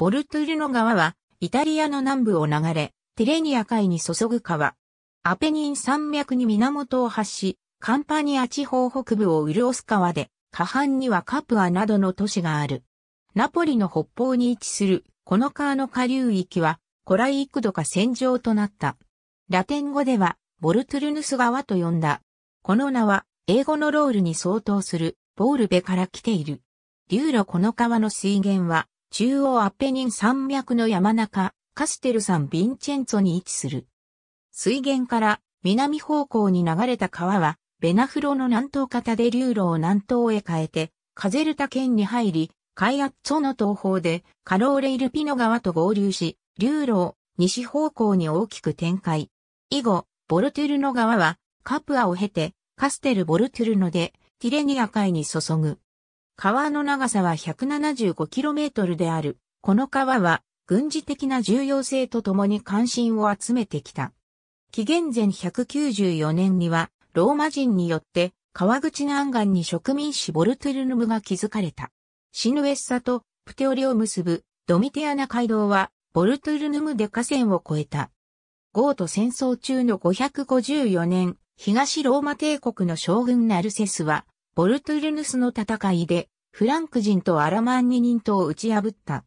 ボルトゥルノ川は、イタリアの南部を流れ、ティレニア海に注ぐ川。アペニン山脈に源を発し、カンパニア地方北部を潤す川で、下半にはカプアなどの都市がある。ナポリの北方に位置する、この川の下流域は、古来幾度か戦場となった。ラテン語では、ボルトゥルヌス川と呼んだ。この名は、英語のロールに相当する、ボールベから来ている。流路この川の水源は、中央アッペニン山脈の山中、カステル山ヴィンチェンツォに位置する。水源から南方向に流れた川は、ベナフロの南東方で流路を南東へ変えて、カゼルタ県に入り、カイアッツォの東方でカローレイルピノ川と合流し、流路を西方向に大きく展開。以後、ボルトゥルの川はカプアを経てカステルボルトゥルノでティレニア海に注ぐ。川の長さは 175km である。この川は軍事的な重要性とともに関心を集めてきた。紀元前194年にはローマ人によって川口南岸に植民地ボルトゥルヌムが築かれた。シヌエッサとプテオリを結ぶドミテアナ街道はボルトゥルヌムで河川を越えた。ゴート戦争中の554年、東ローマ帝国の将軍ナルセスはボルトゥルヌスの戦いで、フランク人とアラマンニ人とを打ち破った。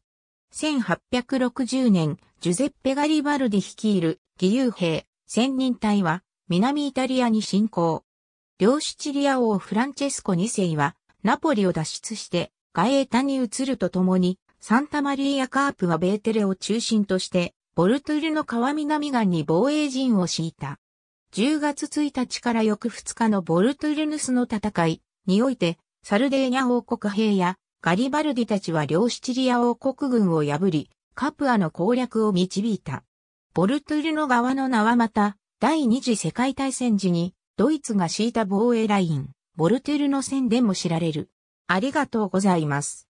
1860年、ジュゼッペ・ガリバルディ率いる義勇兵、千人隊は、南イタリアに侵攻。両シチリア王フランチェスコ2世は、ナポリを脱出して、ガエータに移るとともに、サンタマリーア・カープはベーテレを中心として、ボルトゥルの川南岸に防衛陣を敷いた。10月1日から翌2日のボルトゥルヌスの戦い、において、サルデーニャ王国兵やガリバルディたちは両シチリア王国軍を破り、カプアの攻略を導いた。ボルトゥルの側の名はまた、第二次世界大戦時に、ドイツが敷いた防衛ライン、ボルトゥルの線でも知られる。ありがとうございます。